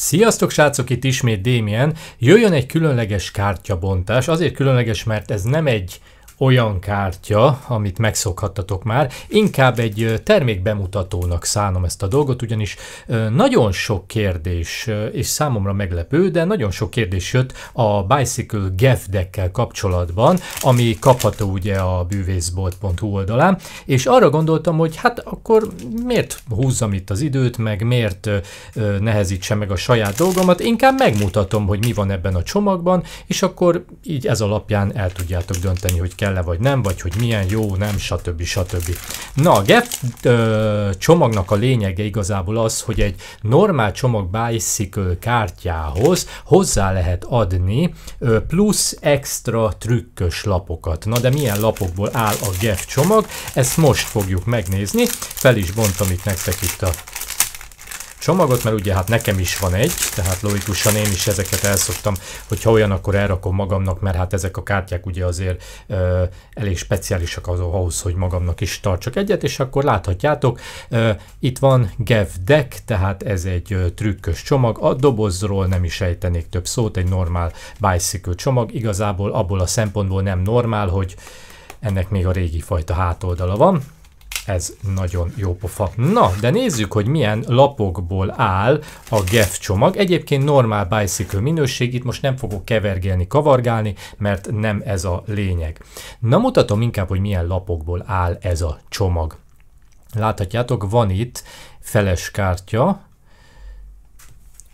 Sziasztok srácok, itt ismét Démien. Jöjjön egy különleges kártyabontás, azért különleges, mert ez nem egy olyan kártya, amit megszokhattatok már. Inkább egy termékbemutatónak szánom ezt a dolgot, ugyanis nagyon sok kérdés, és számomra meglepő, de nagyon sok kérdés jött a Bicycle deckkel kapcsolatban, ami kapható ugye a bűvészbolt.hu oldalán, és arra gondoltam, hogy hát akkor miért húzzam itt az időt, meg miért nehezítsem meg a saját dolgomat, inkább megmutatom, hogy mi van ebben a csomagban, és akkor így ez alapján el tudjátok dönteni, hogy kell kell-e vagy nem, vagy hogy milyen jó, nem, stb. stb. Na, a GEF ö, csomagnak a lényege igazából az, hogy egy normál csomag bicycle kártyához hozzá lehet adni ö, plusz extra trükkös lapokat. Na, de milyen lapokból áll a GEF csomag? Ezt most fogjuk megnézni. Fel is bontom itt nektek itt a csomagot, mert ugye hát nekem is van egy, tehát logikusan én is ezeket elszoktam, hogyha olyan, akkor elrakom magamnak, mert hát ezek a kártyák ugye azért ö, elég speciálisak az, ahhoz, hogy magamnak is tartsak egyet, és akkor láthatjátok, ö, itt van Gev Deck, tehát ez egy ö, trükkös csomag, a dobozról nem is ejtenék több szót, egy normál bicycle csomag, igazából abból a szempontból nem normál, hogy ennek még a régi fajta hátoldala van, ez nagyon jó pofa. Na, de nézzük, hogy milyen lapokból áll a GEF csomag. Egyébként normál bicycle minőség, itt most nem fogok kevergelni, kavargálni, mert nem ez a lényeg. Na, mutatom inkább, hogy milyen lapokból áll ez a csomag. Láthatjátok, van itt feles kártya,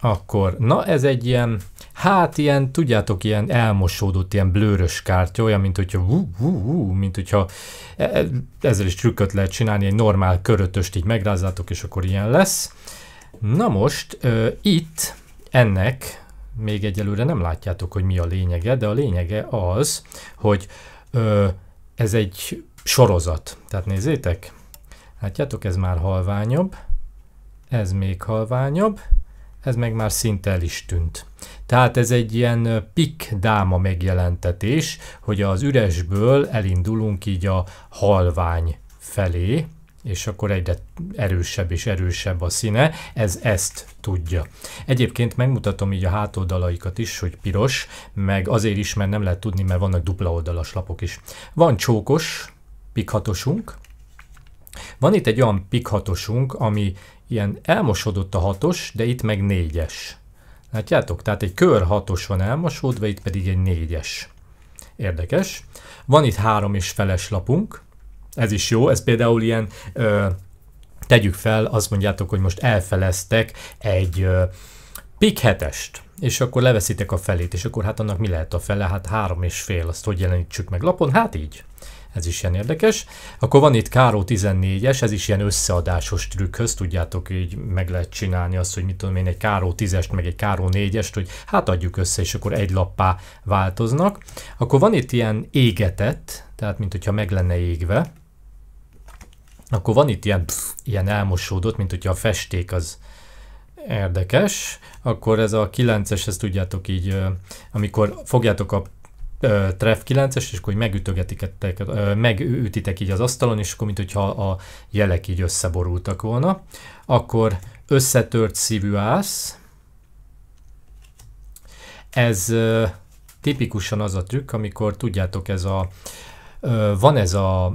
akkor, na ez egy ilyen Hát ilyen, tudjátok, ilyen elmosódott, ilyen blőrös kártya, olyan, mint hogyha hú, hú, hú, mint hogyha e, e, ezzel is trükköt lehet csinálni, egy normál körötöst így megrázzátok, és akkor ilyen lesz. Na most uh, itt ennek még egyelőre nem látjátok, hogy mi a lényege, de a lényege az, hogy uh, ez egy sorozat. Tehát nézzétek, látjátok, ez már halványabb, ez még halványabb, ez meg már szinte el is tűnt. Tehát ez egy ilyen pik dáma megjelentetés, hogy az üresből elindulunk így a halvány felé, és akkor egyre erősebb és erősebb a színe, ez ezt tudja. Egyébként megmutatom így a hátoldalaikat is, hogy piros, meg azért is, mert nem lehet tudni, mert vannak dupla oldalas lapok is. Van csókos pikhatosunk, van itt egy olyan pikhatosunk, ami ilyen elmosodott a hatos, de itt meg négyes. Látjátok? Tehát egy kör hatos van elmosódva, itt pedig egy négyes. Érdekes. Van itt három és feles lapunk. Ez is jó, ez például ilyen, ö, tegyük fel, azt mondjátok, hogy most elfeleztek egy ö, pik hetest, és akkor leveszitek a felét, és akkor hát annak mi lehet a fele? Hát három és fél, azt hogy jelenítsük meg lapon? Hát így. Ez is ilyen érdekes. Akkor van itt Káró 14-es, ez is ilyen összeadásos trükkhöz, tudjátok, így meg lehet csinálni azt, hogy mit tudom én, egy Káró 10-est, meg egy Káró 4-est, hogy hát adjuk össze, és akkor egy lappá változnak. Akkor van itt ilyen égetett, tehát mint hogyha meg lenne égve, akkor van itt ilyen, pff, ilyen elmosódott, mint hogyha a festék az érdekes, akkor ez a 9-es, ezt tudjátok így, amikor fogjátok a ö, 9-es, és akkor megütögetik, ö, megütitek így az asztalon, és akkor mintha a jelek így összeborultak volna. Akkor összetört szívű ász. Ez tipikusan az a trükk, amikor tudjátok, ez a, van ez a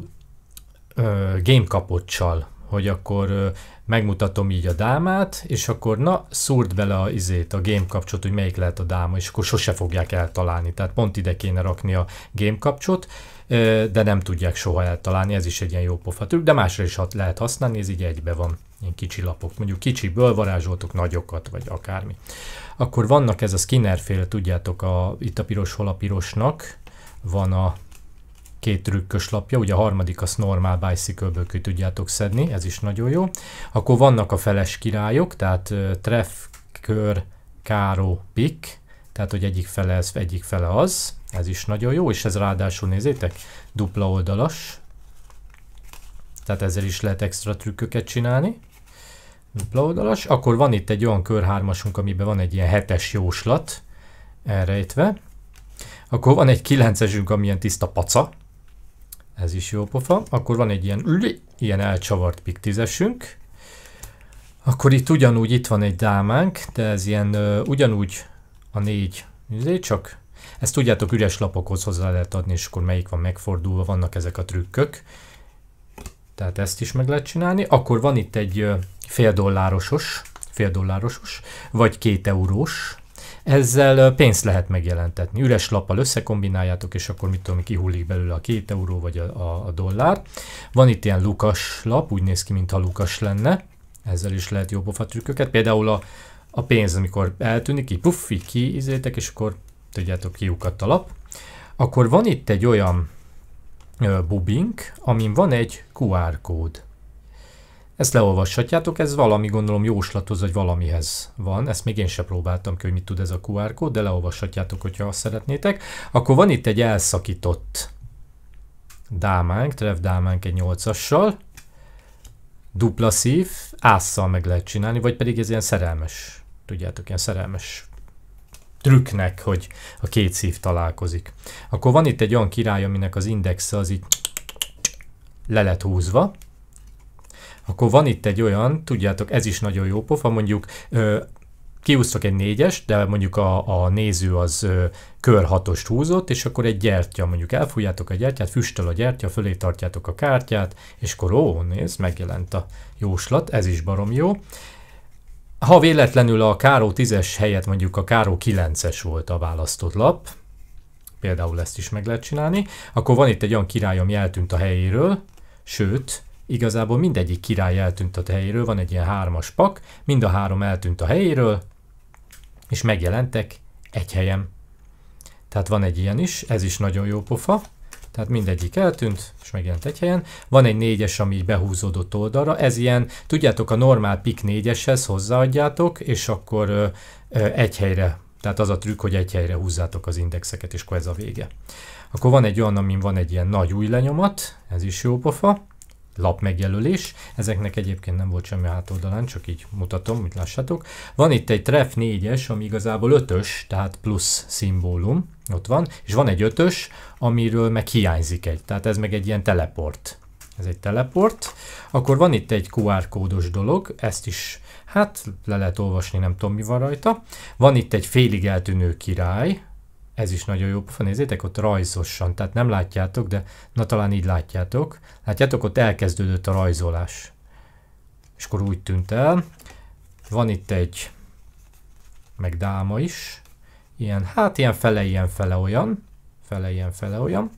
game kapocsal, hogy akkor megmutatom így a dámát, és akkor na, szúrt bele a, izét, a game kapcsot, hogy melyik lehet a dáma, és akkor sose fogják eltalálni. Tehát pont ide kéne rakni a game kapcsot, de nem tudják soha eltalálni, ez is egy ilyen jó pofa trükk, de másra is lehet használni, ez így egybe van, ilyen kicsi lapok, mondjuk kicsiből varázsoltok nagyokat, vagy akármi. Akkor vannak ez a Skinner féle, tudjátok, a, itt a piros hol a pirosnak, van a két trükkös lapja, ugye a harmadik a normál bicycle-ből ki tudjátok szedni, ez is nagyon jó. Akkor vannak a feles királyok, tehát treff, kör, káró, pik, tehát hogy egyik fele ez, egyik fele az, ez is nagyon jó, és ez ráadásul nézzétek, dupla oldalas, tehát ezzel is lehet extra trükköket csinálni. Dupla oldalas. Akkor van itt egy olyan körhármasunk, amiben van egy ilyen hetes jóslat elrejtve. Akkor van egy kilencesünk, amilyen tiszta paca. Ez is jó pofa. Akkor van egy ilyen, ilyen elcsavart tízesünk. Akkor itt ugyanúgy itt van egy dámánk, de ez ilyen ö, ugyanúgy a négy, izé, csak ezt tudjátok üres lapokhoz hozzá lehet adni, és akkor melyik van megfordulva, vannak ezek a trükkök. Tehát ezt is meg lehet csinálni. Akkor van itt egy fél dollárosos, fél dollárosos, vagy két eurós, ezzel pénzt lehet megjelentetni. Üres lappal összekombináljátok, és akkor mit tudom, kihullik belőle a két euró vagy a, a, a dollár. Van itt ilyen lukas lap, úgy néz ki, mintha lukas lenne. Ezzel is lehet jobb a trükköket. Például a, a pénz, amikor eltűnik, így puffi, ki és akkor tudjátok, kiukadt a lap. Akkor van itt egy olyan ö, bubink, amin van egy QR kód. Ezt leolvashatjátok, ez valami gondolom jóslatoz, hogy valamihez van. Ezt még én sem próbáltam ki, hogy mit tud ez a QR kód, de leolvashatjátok, hogyha azt szeretnétek. Akkor van itt egy elszakított dámánk, trev dámánk egy 8-assal, dupla szív, ásszal meg lehet csinálni, vagy pedig ez ilyen szerelmes, tudjátok, ilyen szerelmes trükknek, hogy a két szív találkozik. Akkor van itt egy olyan király, aminek az indexe az így le lett húzva, akkor van itt egy olyan, tudjátok, ez is nagyon jó pofa, mondjuk kiúztok egy négyes, de mondjuk a, a néző az ö, kör hatost húzott, és akkor egy gyertya, mondjuk elfújjátok a gyertyát, füstöl a gyertya, fölé tartjátok a kártyát, és akkor ó, nézd, megjelent a jóslat, ez is barom jó. Ha véletlenül a Káró 10-es helyett mondjuk a Káró 9-es volt a választott lap, például ezt is meg lehet csinálni, akkor van itt egy olyan királyom, eltűnt a helyéről, sőt, Igazából mindegyik király eltűnt a helyéről, van egy ilyen hármas pak, mind a három eltűnt a helyéről, és megjelentek egy helyen. Tehát van egy ilyen is, ez is nagyon jó pofa. Tehát mindegyik eltűnt, és megjelent egy helyen. Van egy négyes, ami behúzódott oldalra. Ez ilyen, tudjátok, a normál pik négyeshez hozzáadjátok, és akkor ö, ö, egy helyre, tehát az a trükk, hogy egy helyre húzzátok az indexeket, és akkor ez a vége. Akkor van egy olyan, amin van egy ilyen nagy új lenyomat, ez is jó pofa lapmegjelölés. Ezeknek egyébként nem volt semmi hátoldalán, csak így mutatom, mit lássátok. Van itt egy Tref 4-es, ami igazából 5-ös, tehát plusz szimbólum, ott van, és van egy 5-ös, amiről meg hiányzik egy, tehát ez meg egy ilyen teleport. Ez egy teleport. Akkor van itt egy QR kódos dolog, ezt is hát le lehet olvasni, nem tudom mi van rajta. Van itt egy félig eltűnő király, ez is nagyon jó pofa, nézzétek, ott rajzosan, tehát nem látjátok, de na talán így látjátok. Látjátok, ott elkezdődött a rajzolás. És akkor úgy tűnt el. Van itt egy, meg dáma is. Ilyen, hát ilyen fele, ilyen fele olyan. Fele, ilyen fele olyan.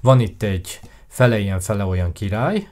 Van itt egy fele, ilyen fele olyan király.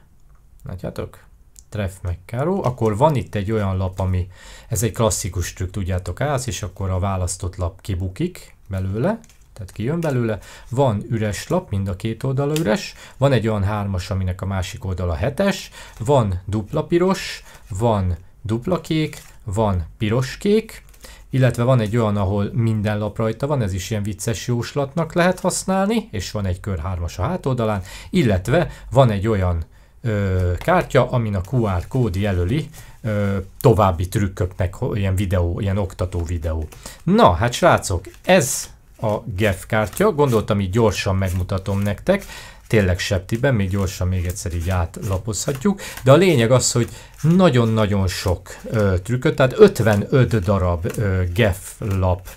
Látjátok? Treff meg Karo. akkor van itt egy olyan lap, ami, ez egy klasszikus trükk, tudjátok, állsz, és akkor a választott lap kibukik, belőle, tehát kijön belőle, van üres lap, mind a két oldala üres, van egy olyan hármas, aminek a másik oldala hetes, van dupla piros, van dupla kék, van piros kék, illetve van egy olyan, ahol minden lap rajta van, ez is ilyen vicces jóslatnak lehet használni, és van egy kör hármas a hátoldalán, illetve van egy olyan ö, kártya, amin a QR kód jelöli ö, további trükköknek ilyen videó, ilyen oktató videó. Na, hát srácok, ez a GEF kártya, gondoltam így gyorsan megmutatom nektek, tényleg septiben, még gyorsan még egyszer így átlapozhatjuk, de a lényeg az, hogy nagyon-nagyon sok ö, trükköt, tehát 55 darab ö, GEF lap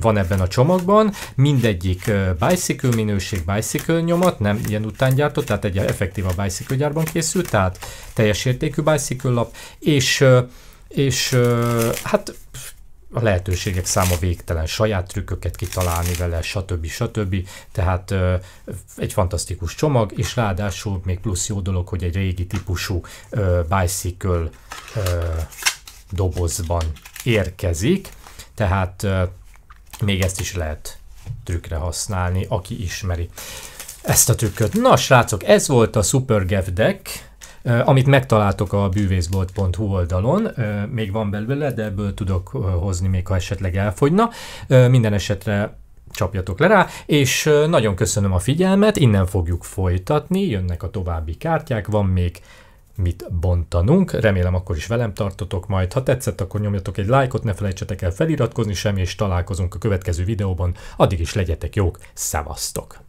van ebben a csomagban, mindegyik bicycle minőség, bicycle nyomat, nem ilyen után gyártott, tehát egy effektív a bicycle gyárban készült, tehát teljes értékű bicycle lap, és, és hát a lehetőségek száma végtelen, saját trükköket kitalálni vele, stb. stb. Tehát ö, egy fantasztikus csomag, és ráadásul még plusz jó dolog, hogy egy régi típusú ö, bicycle ö, dobozban érkezik, tehát még ezt is lehet trükkre használni, aki ismeri ezt a trükköt. Na srácok, ez volt a Gav deck, amit megtaláltok a bűvészbolt.hu oldalon, még van belőle, de ebből tudok hozni, még ha esetleg elfogyna. Minden esetre csapjatok le rá, és nagyon köszönöm a figyelmet, innen fogjuk folytatni, jönnek a további kártyák, van még mit bontanunk. Remélem akkor is velem tartotok majd. Ha tetszett, akkor nyomjatok egy lájkot, ne felejtsetek el feliratkozni sem, és találkozunk a következő videóban. Addig is legyetek jók, szevasztok!